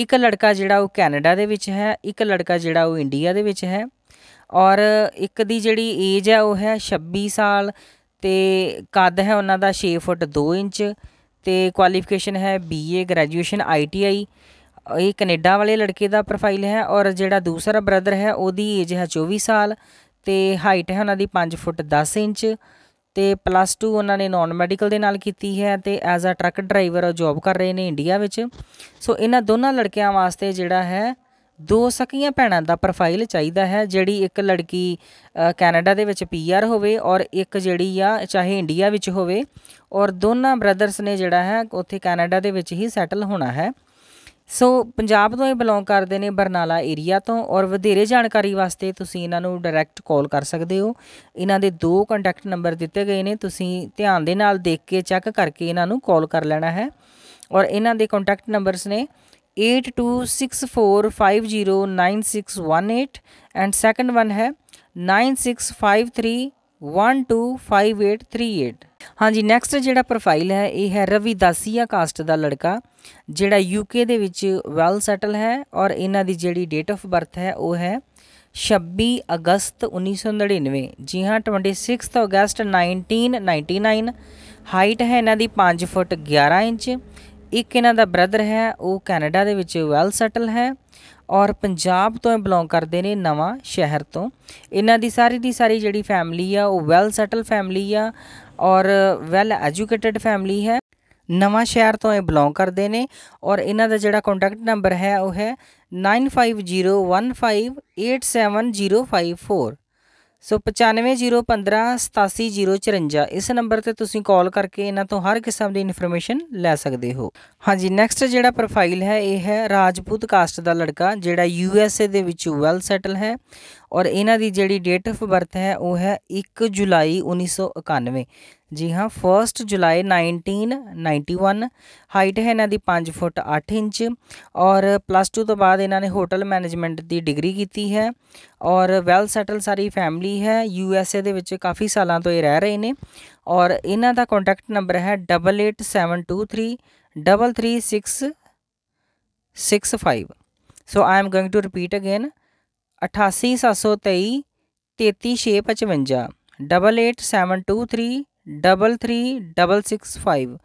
ਇੱਕ ਲੜਕਾ ਜਿਹੜਾ ਉਹ ਕੈਨੇਡਾ ਦੇ ਵਿੱਚ ਹੈ ਇੱਕ ਲੜਕਾ ਜਿਹੜਾ ਉਹ ਇੰਡੀਆ ਦੇ ਵਿੱਚ ਹੈ ਔਰ ਇੱਕ ਦੀ ਜਿਹੜੀ ਏਜ ਹੈ ਉਹ ਹੈ 26 ਸਾਲ ਤੇ ਕੱਦ ਹੈ ਉਹਨਾਂ ਦਾ 6 ਫੁੱਟ 2 ਇੰਚ ਤੇ ਕੁਆਲੀਫਿਕੇਸ਼ਨ ਹੈ ਬੀਏ ਗ੍ਰੈਜੂਏਸ਼ਨ ਆਈਟੀਆਈ ਇਹ ਕੈਨੇਡਾ ਵਾਲੇ ਲੜਕੇ ਦਾ ਪ੍ਰੋਫਾਈਲ ਹੈ ਔਰ ਜਿਹੜਾ ਦੂਸਰਾ ਬ੍ਰਦਰ ਹੈ ਉਹਦੀ ਏਜ ਹੈ 24 ਸਾਲ ਤੇ ਹਾਈਟ ਹੈ ਉਹਨਾਂ ਦੀ 5 ਫੁੱਟ 10 ਇੰਚ ਤੇ ਪਲੱਸ 2 ਉਹਨਾਂ ਨੇ ਨਾਨ ਮੈਡੀਕਲ ਦੇ ਨਾਲ ਕੀਤੀ ਹੈ ਤੇ ਐਜ਼ ਅ ਟਰੱਕ ਡਰਾਈਵਰ ਉਹ ਜੌਬ ਕਰ ਰਹੇ ਨੇ ਇੰਡੀਆ ਵਿੱਚ ਸੋ ਇਹਨਾਂ ਦੋਨਾਂ ਲੜਕਿਆਂ ਵਾਸਤੇ ਜਿਹੜਾ ਹੈ ਦੋ ਸਕੀਆਂ ਭੈਣਾਂ ਦਾ ਪ੍ਰੋਫਾਈਲ ਚਾਹੀਦਾ ਹੈ ਜਿਹੜੀ ਇੱਕ ਲੜਕੀ ਕੈਨੇਡਾ ਦੇ ਵਿੱਚ ਪੀਆਰ ਹੋਵੇ ਔਰ ਇੱਕ ਜਿਹੜੀ ਆ ਚਾਹੇ ਇੰਡੀਆ ਵਿੱਚ ਹੋਵੇ ਔਰ ਦੋਨਾਂ ਬ੍ਰਦਰਸ ਨੇ ਜਿਹੜਾ ਹੈ ਉੱਥੇ ਕੈਨੇਡਾ ਦੇ ਵਿੱਚ ਹੀ ਸੈਟਲ ਹੋਣਾ ਹੈ ਸੋ ਪੰਜਾਬ ਤੋਂ ਇਹ ਬਿਲੋਂਗ ਕਰਦੇ ਨੇ ਬਰਨਾਲਾ ਏਰੀਆ ਤੋਂ ਔਰ ਵਧੇਰੇ ਜਾਣਕਾਰੀ ਵਾਸਤੇ ਤੁਸੀਂ ਇਹਨਾਂ ਨੂੰ ਡਾਇਰੈਕਟ ਕਾਲ ਕਰ ਸਕਦੇ ਹੋ ਇਹਨਾਂ ਦੇ ਦੋ ਕੰਟੈਕਟ ਨੰਬਰ ਦਿੱਤੇ ਗਏ ਨੇ ਤੁਸੀਂ ਧਿਆਨ ਦੇ ਨਾਲ ਦੇਖ ਕੇ ਚੈੱਕ ਕਰਕੇ ਇਹਨਾਂ ਨੂੰ ਕਾਲ ਕਰ ਲੈਣਾ ਹੈ ਔਰ ਇਹਨਾਂ ਦੇ ਕੰਟੈਕਟ ਨੰਬਰਸ ਨੇ 8264509618 and second one है 9653125838 ਹਾਂਜੀ ਨੈਕਸਟ ਜਿਹੜਾ ਪ੍ਰੋਫਾਈਲ ਹੈ ਇਹ ਹੈ ਰਵੀ ਦਾਸੀਆ ਕਾਸਟ ਦਾ ਲੜਕਾ ਜਿਹੜਾ ਯੂਕੇ ਦੇ ਵਿੱਚ ਵੈਲ ਸੈਟਲ ਹੈ ਔਰ ਇਹਨਾਂ ਦੀ ਜਿਹੜੀ ਡੇਟ ਆਫ ਬਰਥ ਹੈ ਉਹ ਹੈ 26 ਅਗਸਤ 1999 ਜੀ ਹਾਂ 26 ਅਗਸਤ 1999 ਹਾਈਟ ਹੈ ਇਹਨਾਂ ਦੀ 5 ਫੁੱਟ 11 ਇੰਚ ਇੱਕ ਇਹਨਾਂ ਦਾ ਬ੍ਰਦਰ ਹੈ ਉਹ ਕੈਨੇਡਾ ਦੇ ਵਿੱਚ ਵੈਲ ਸੈਟਲ ਹੈ ਔਰ ਪੰਜਾਬ ਤੋਂ ਬਿਲੋਂਗ ਕਰਦੇ ਨੇ ਨਵਾਂ ਸ਼ਹਿਰ ਤੋਂ ਇਹਨਾਂ ਦੀ ਸਾਰੀ ਦੀ ਸਾਰੀ ਜਿਹੜੀ ਫੈਮਿਲੀ ਆ ਉਹ ਵੈਲ ਸੈਟਲ ਫੈਮਿਲੀ ਆ ਔਰ ਵੈਲ ਐਜੂਕੇਟਿਡ ਫੈਮਿਲੀ ਹੈ ਨਵਾਂ ਸ਼ਹਿਰ ਤੋਂ ਇਹ ਬਿਲੋਂਗ ਕਰਦੇ ਨੇ ਔਰ ਇਹਨਾਂ ਦਾ ਜਿਹੜਾ ਕੰਟੈਕਟ ਨੰਬਰ ਹੈ ਉਹ ਹੈ 9501587054 ਸੋ 9501587054 ਇਸ ਨੰਬਰ ਤੇ ਤੁਸੀਂ ਕਾਲ ਕਰਕੇ ਇਹਨਾਂ ਤੋਂ ਹਰ ਕਿਸਮ ਦੀ ਇਨਫੋਰਮੇਸ਼ਨ ਲੈ ਸਕਦੇ ਹੋ ਹਾਂਜੀ ਨੈਕਸਟ ਜਿਹੜਾ ਪ੍ਰੋਫਾਈਲ ਹੈ ਇਹ ਹੈ ਰਾਜਪੂਤ ਕਾਸਟ ਦਾ ਲੜਕਾ ਜਿਹੜਾ ਯੂ ਐਸ ਏ ਦੇ ਵਿੱਚ ਵੈਲ ਸੈਟਲ ਹੈ ਔਰ ਇਹਨਾਂ ਦੀ ਜਿਹੜੀ ਡੇਟ ਆਫ ਬਰਥ ਹੈ ਉਹ ਹੈ 1 ਜੁਲਾਈ 1991 ਜੀ ਹਾਂ 1 ਜੁਲਾਈ 1991 ਹਾਈਟ ਹੈ ਇਹਨਾਂ ਦੀ 5 ਫੁੱਟ 8 ਇੰਚ ਔਰ ਪਲੱਸ 2 ਤੋਂ ਬਾਅਦ ਇਹਨਾਂ ਨੇ ਹੋਟਲ ਮੈਨੇਜਮੈਂਟ ਦੀ ਡਿਗਰੀ ਕੀਤੀ ਹੈ ਔਰ ਵੈਲ ਸੈਟਲ ਸਾਰੀ ਫੈਮਿਲੀ ਹੈ ਯੂ ਐਸ ਏ ਦੇ ਵਿੱਚ ਕਾਫੀ ਸਾਲਾਂ ਤੋਂ ਇਹ ਰਹਿ ਰਹੇ ਨੇ ਔਰ ਇਹਨਾਂ ਦਾ ਕੰਟੈਕਟ ਨੰਬਰ ਹੈ 8872333665 so I am going to repeat again 88723 33665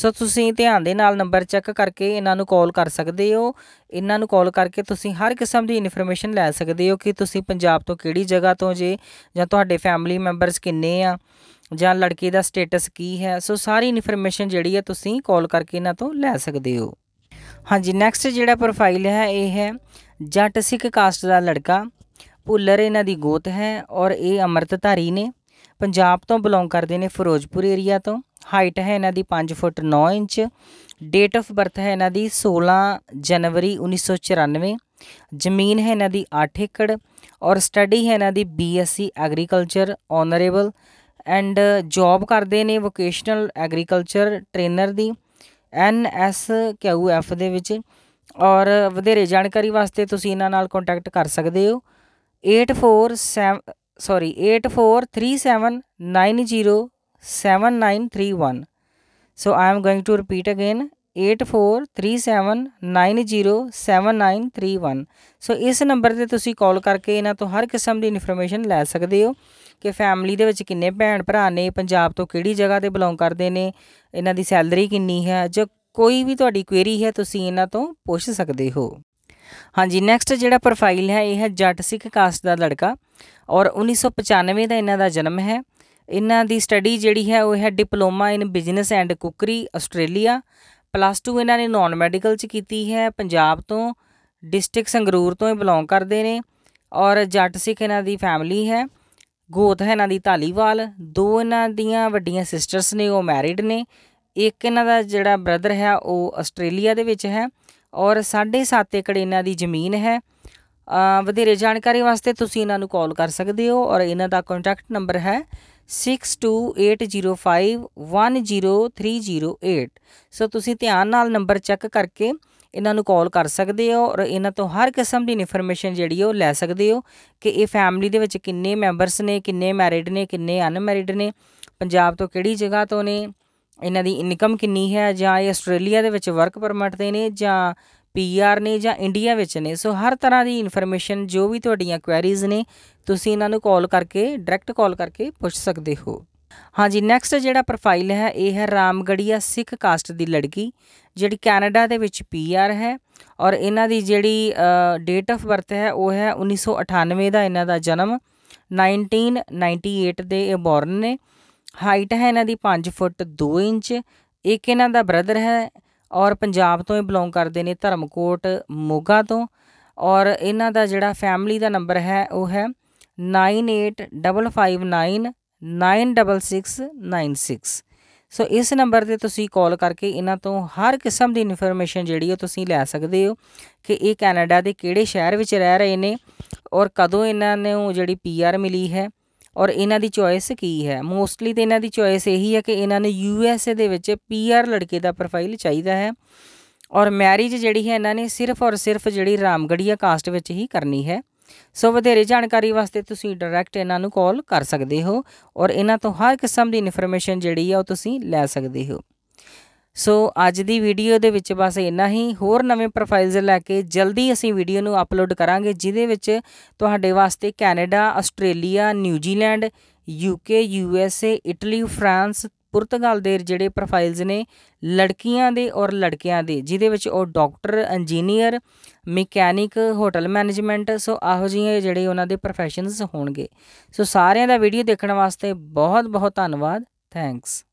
so ਤੁਸੀਂ ਧਿਆਨ ਦੇ ਨਾਲ ਨੰਬਰ ਚੈੱਕ ਕਰਕੇ ਇਹਨਾਂ ਨੂੰ ਕਾਲ ਕਰ ਸਕਦੇ ਹੋ ਇਹਨਾਂ ਨੂੰ ਕਾਲ ਕਰਕੇ ਤੁਸੀਂ ਹਰ ਕਿਸਮ ਦੀ ਇਨਫੋਰਮੇਸ਼ਨ ਲੈ ਸਕਦੇ ਹੋ ਕਿ ਤੁਸੀਂ ਪੰਜਾਬ ਤੋਂ ਕਿਹੜੀ ਜਗ੍ਹਾ ਤੋਂ ਜੇ ਜਾਂ ਤੁਹਾਡੇ ਫੈਮਿਲੀ ਮੈਂਬਰਸ ਕਿੰਨੇ ਆ ਜਾਂ ਲੜਕੀ ਦਾ ਸਟੇਟਸ ਕੀ ਹੈ ਸੋ ਸਾਰੀ ਇਨਫੋਰਮੇਸ਼ਨ ਜਿਹੜੀ ਹੈ ਤੁਸੀਂ ਕਾਲ ਕਰਕੇ ਇਹਨਾਂ ਤੋਂ ਲੈ ਸਕਦੇ ਹੋ ਹਾਂਜੀ ਨੈਕਸਟ ਜਿਹੜਾ ਪ੍ਰੋਫਾਈਲ ਹੈ ਇਹ ਹੈ ਜੱਟ ਸਿੱਖ ਕਾਸਟ ਦਾ ਲੜਕਾ ਪੁੱਲਰ ਇਹਨਾਂ ਦੀ ਗੋਤ ਹੈ ਔਰ ਇਹ ਅਮਰਤਧਾਰੀ ਨੇ ਪੰਜਾਬ ਤੋਂ ਬਿਲੋਂਗ ਕਰਦੇ ਨੇ ਫਿਰੋਜ਼ਪੁਰ ਏਰੀਆ ਤੋਂ ਹਾਈਟ ਹੈ ਇਹਨਾਂ ਦੀ 5 foot 9 inch date of birth ਹੈ ਇਹਨਾਂ ਦੀ 16 ਜਨਵਰੀ 1994 ਜ਼ਮੀਨ ਹੈ ਇਹਨਾਂ ਦੀ 8 ਏਕੜ ਔਰ ਸਟੱਡੀ ਹੈ ਇਹਨਾਂ ਦੀ BSc agriculture honourable and job ਕਰਦੇ ਨੇ ਵੋਕੇਸ਼ਨਲ ਐਗਰੀਕਲਚਰ ਟ੍ਰੇਨਰ ਦੀ ਐਨ ਐਸ ਕਿਊ ਐਫ ਦੇ ਵਿੱਚ ਔਰ ਵਧੇਰੇ ਜਾਣਕਾਰੀ ਵਾਸਤੇ ਤੁਸੀਂ ਇਹਨਾਂ ਨਾਲ ਕੰਟੈਕਟ ਕਰ ਸਕਦੇ ਹੋ 847 sorry 8437907931 so I am going to repeat again 8437907931 so ਇਸ ਨੰਬਰ ਤੇ ਤੁਸੀਂ ਕਾਲ ਕਰਕੇ ਇਹਨਾਂ ਤੋਂ ਹਰ ਕਿਸਮ ਦੀ ਇਨਫੋਰਮੇਸ਼ਨ ਲੈ ਸਕਦੇ ਹੋ ਕਿ ਫੈਮਿਲੀ ਦੇ ਵਿੱਚ ਕਿੰਨੇ ਭੈਣ ਭਰਾ ਨੇ ਪੰਜਾਬ ਤੋਂ ਕਿਹੜੀ ਜਗ੍ਹਾ ਤੇ ਬਿਲੋਂਗ ਕਰਦੇ ਨੇ ਇਹਨਾਂ ਦੀ ਸੈਲਰੀ ਕਿੰਨੀ ਹੈ ਜੋ ਕੋਈ ਵੀ ਤੁਹਾਡੀ ਕੁਐਰੀ ਹੈ ਤੁਸੀਂ ਇਹਨਾਂ ਤੋਂ ਪੁੱਛ ਸਕਦੇ ਹੋ ਹਾਂਜੀ ਨੈਕਸਟ ਜਿਹੜਾ ਪ੍ਰੋਫਾਈਲ ਹੈ ਇਹ ਹੈ ਜੱਟ ਸਿੱਖ ਕਾਸਟ ਦਾ ਲੜਕਾ ਔਰ 1995 ਦਾ ਇਹਨਾਂ ਦਾ ਜਨਮ ਹੈ ਇਹਨਾਂ ਦੀ ਸਟੱਡੀ ਜਿਹੜੀ ਹੈ ਉਹ ਹੈ diploma in business and cookery Australia plus 2 ਇਹਨਾਂ ਨੇ ਨਾਨ ਮੈਡੀਕਲ ਚ ਕੀਤੀ ਹੈ ਪੰਜਾਬ ਤੋਂ ਡਿਸਟ੍ਰਿਕਟ ਸੰਗਰੂਰ ਤੋਂ ਹੀ ਬਿਲੋਂਗ ਕਰਦੇ ਨੇ ਔਰ ਜੱਟ ਸਿੱਖ ਇਹਨਾਂ ਦੀ ਫੈਮਿਲੀ ਹੈ ਗੋਤ ਹੈ ਇਹਨਾਂ ਦੀ ਧਾਲੀਵਾਲ ਦੋ ਇਹਨਾਂ ਦੀਆਂ ਵੱਡੀਆਂ ਸਿਸਟਰਸ ਨੇ ਉਹ ਮੈਰਿਡ ਨੇ ਇੱਕ ਇਹਨਾਂ ਦਾ ਜਿਹੜਾ ਬ੍ਰਦਰ ਹੈ ਉਹ ਆਸਟ੍ਰੇਲੀਆ ਦੇ ਵਿੱਚ ਹੈ ਔਰ 7.5 ਏਕੜ ਇਹਨਾਂ ਦੀ ਜ਼ਮੀਨ ਹੈ ਵਧੇਰੇ ਜਾਣਕਾਰੀ ਵਾਸਤੇ ਤੁਸੀਂ ਇਹਨਾਂ ਨੂੰ ਕਾਲ ਕਰ ਸਕਦੇ ਹੋ ਔਰ ਇਹਨਾਂ ਦਾ ਕੰਟੈਕਟ ਨੰਬਰ ਹੈ 6280510308 ਸੋ ਤੁਸੀਂ ਧਿਆਨ ਨਾਲ ਨੰਬਰ ਚੈੱਕ ਕਰਕੇ ਇਹਨਾਂ ਨੂੰ ਕਾਲ ਕਰ ਸਕਦੇ ਹੋ ਔਰ ਇਹਨਾਂ ਤੋਂ ਹਰ ਕਿਸਮ ਦੀ ਇਨਫੋਰਮੇਸ਼ਨ ਜਿਹੜੀ ਉਹ ਲੈ ਸਕਦੇ ਹੋ ਕਿ ਇਹ ਫੈਮਿਲੀ ਦੇ ਵਿੱਚ ਕਿੰਨੇ ਮੈਂਬਰਸ ਨੇ ਕਿੰਨੇ ਮੈਰਿਡ ਨੇ ਕਿੰਨੇ ਅਨਮੈਰਿਡ ਨੇ ਪੰਜਾਬ ਤੋਂ ਕਿਹੜੀ ਜਗ੍ਹਾ ਤੋਂ ਨੇ ਇਹਨਾਂ ਦੀ ਇਨਕਮ ਕਿੰਨੀ ਹੈ ਜਾਂ ਇਹ ਆਸਟ੍ਰੇਲੀਆ ਦੇ ਵਿੱਚ ਵਰਕ ਪਰਮਿਟ ਤੇ ਨੇ ਜਾਂ ਪੀਆਰ ਨੇ ਜਾਂ ਇੰਡੀਆ ਵਿੱਚ ਨੇ ਸੋ ਹਰ ਤਰ੍ਹਾਂ ਦੀ ਇਨਫੋਰਮੇਸ਼ਨ ਜੋ ਵੀ ਤੁਹਾਡੀਆਂ ਕੁਐਰੀਜ਼ ਨੇ ਤੁਸੀਂ ਇਹਨਾਂ ਨੂੰ ਕਾਲ ਕਰਕੇ ਡਾਇਰੈਕਟ ਕਾਲ ਕਰਕੇ ਪੁੱਛ ਸਕਦੇ ਹੋ ਹਾਂਜੀ ਨੈਕਸਟ ਜਿਹੜਾ ਪ੍ਰੋਫਾਈਲ ਹੈ ਇਹ ਹੈ ਰਾਮਗੜੀਆ ਸਿੱਖ ਕਾਸਟ ਦੀ ਲੜਕੀ ਜਿਹੜੀ ਕੈਨੇਡਾ ਦੇ ਵਿੱਚ ਪੀਆਰ ਹੈ ਔਰ ਇਹਨਾਂ ਦੀ ਜਿਹੜੀ ਡੇਟ ਆਫ ਬਰਥ ਹੈ ਉਹ ਹੈ 1998 ਦਾ ਇਹਨਾਂ ਦਾ ਜਨਮ 1998 ਦੇ ਇਹ ਬੌਰਨ ਨੇ ਹਾਈਟ ਹੈ ਇਹਨਾਂ ਦੀ 5 ਫੁੱਟ 2 ਇੰਚ ਇੱਕ ਇਹਨਾਂ ਦਾ ਬ੍ਰਦਰ ਹੈ ਔਰ ਪੰਜਾਬ ਤੋਂ ਹੀ ਬਿਲੋਂਗ ਕਰਦੇ ਨੇ ਧਰਮਕੋਟ ਮੋਗਾ ਤੋਂ ਔਰ ਇਹਨਾਂ ਦਾ ਜਿਹੜਾ ਫੈਮਿਲੀ ਦਾ ਨੰਬਰ ਹੈ ਉਹ ਹੈ 9855996696 ਸੋ ਇਸ ਨੰਬਰ ਤੇ ਤੁਸੀਂ ਕਾਲ ਕਰਕੇ ਇਹਨਾਂ ਤੋਂ ਹਰ ਕਿਸਮ ਦੀ ਇਨਫੋਰਮੇਸ਼ਨ ਜਿਹੜੀ ਉਹ ਤੁਸੀਂ ਲੈ ਸਕਦੇ ਹੋ ਕਿ ਇਹ ਕੈਨੇਡਾ ਦੇ ਕਿਹੜੇ ਸ਼ਹਿਰ ਵਿੱਚ ਰਹਿ ਰਹੇ ਨੇ ਔਰ ਕਦੋਂ ਇਹਨਾਂ ਨੂੰ ਜਿਹੜੀ ਪੀਆਰ ਮਿਲੀ ਹੈ ਔਰ ਇਹਨਾਂ ਦੀ ਚੋਇਸ ਕੀ ਹੈ ਮੋਸਟਲੀ ਤੇ ਇਹਨਾਂ ਦੀ ਚੋਇਸ ਇਹੀ ਹੈ ਕਿ ਇਹਨਾਂ ਨੂੰ ਯੂ ਐਸ ਏ ਦੇ ਵਿੱਚ ਪੀ ਆਰ ਲੜਕੇ ਦਾ ਪ੍ਰੋਫਾਈਲ ਚਾਹੀਦਾ ਹੈ ਔਰ ਮੈਰਿਜ ਜਿਹੜੀ ਹੈ ਇਹਨਾਂ ਨੇ ਸਿਰਫ ਔਰ ਸਿਰਫ ਜਿਹੜੀ ਰਾਮਗੜੀਆ ਕਾਸਟ ਵਿੱਚ ਹੀ ਕਰਨੀ ਹੈ ਸੋ ਵਧੇਰੇ ਜਾਣਕਾਰੀ ਵਾਸਤੇ ਤੁਸੀਂ ਡਾਇਰੈਕਟ ਇਹਨਾਂ ਨੂੰ ਕਾਲ ਕਰ ਸਕਦੇ ਹੋ ਔਰ ਇਹਨਾਂ ਤੋਂ ਹਰ ਕਿਸਮ ਦੀ ਇਨਫੋਰਮੇਸ਼ਨ ਜਿਹੜੀ ਹੈ ਉਹ ਤੁਸੀਂ ਲੈ ਸਕਦੇ ਹੋ ਸੋ ਅੱਜ ਦੀ ਵੀਡੀਓ ਦੇ ਵਿੱਚ ਬਸ ਇੰਨਾ ਹੀ ਹੋਰ ਨਵੇਂ ਪ੍ਰੋਫਾਈਲਸ ਲੈ ਕੇ ਜਲਦੀ ਅਸੀਂ ਵੀਡੀਓ ਨੂੰ ਅਪਲੋਡ ਕਰਾਂਗੇ ਜਿਹਦੇ ਵਿੱਚ ਤੁਹਾਡੇ ਵਾਸਤੇ Canada Australia New Zealand UK USA Italy France ਪੁਰਤਗਾਲ ਦੇ ਜਿਹੜੇ ਪ੍ਰੋਫਾਈਲਸ ਨੇ ਲੜਕੀਆਂ ਦੇ ਔਰ ਲੜਕਿਆਂ ਦੇ ਜਿਹਦੇ ਵਿੱਚ ਉਹ doctor engineer mechanic hotel management so ਆਹੋ ਜਿਹੇ ਜਿਹੜੇ ਉਹਨਾਂ ਦੇ ਪ੍ਰੋਫੈਸ਼ਨਸ ਹੋਣਗੇ ਸੋ ਸਾਰਿਆਂ ਦਾ ਵੀਡੀਓ ਦੇਖਣ ਵਾਸਤੇ ਬਹੁਤ ਬਹੁਤ ਧੰਨਵਾਦ ਥੈਂਕਸ